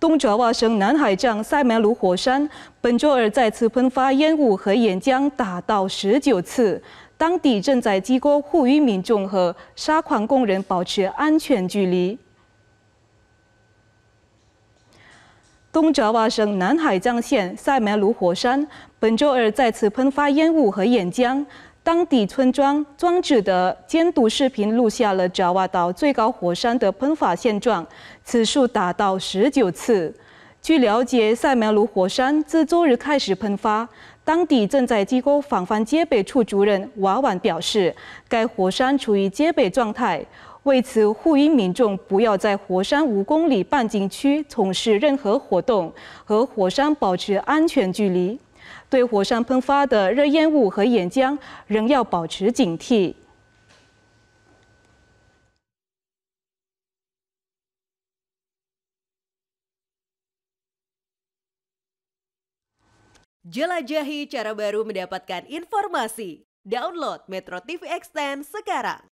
东爪哇省南海镇塞梅鲁火山本周二再次喷发烟雾和岩浆，达到十九次。当地正在机构呼吁民众和沙矿工人保持安全距离。东爪哇省南海线塞梅鲁火山本周二再次喷发烟雾和岩浆。当地村庄装置的监督视频录下了爪哇岛最高火山的喷发现状，次数达到十九次。据了解，塞梅鲁火山自周日开始喷发，当地正在机构防范戒备处主任瓦万表示，该火山处于戒备状态，为此呼吁民众不要在火山五公里半径区从事任何活动，和火山保持安全距离。对火山喷发的热烟雾和岩浆仍要保持警惕。jelajahi cara baru mendapatkan informasi. Download Metro TV e x t e n d sekarang.